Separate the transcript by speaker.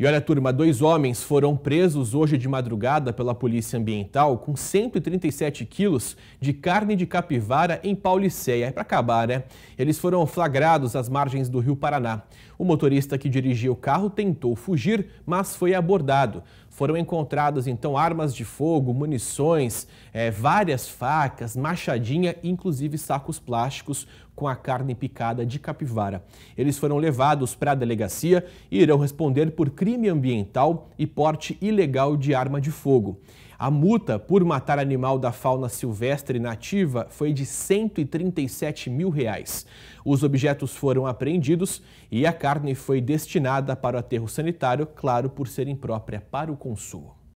Speaker 1: E olha, turma, dois homens foram presos hoje de madrugada pela Polícia Ambiental com 137 quilos de carne de capivara em Pauliceia. É para acabar, né? Eles foram flagrados às margens do Rio Paraná. O motorista que dirigia o carro tentou fugir, mas foi abordado. Foram encontradas então armas de fogo, munições, é, várias facas, machadinha, inclusive sacos plásticos com a carne picada de capivara. Eles foram levados para a delegacia e irão responder por crime ambiental e porte ilegal de arma de fogo. A multa por matar animal da fauna silvestre nativa foi de 137 mil reais. Os objetos foram apreendidos e a carne foi destinada para o aterro sanitário, claro, por ser imprópria para o consumo.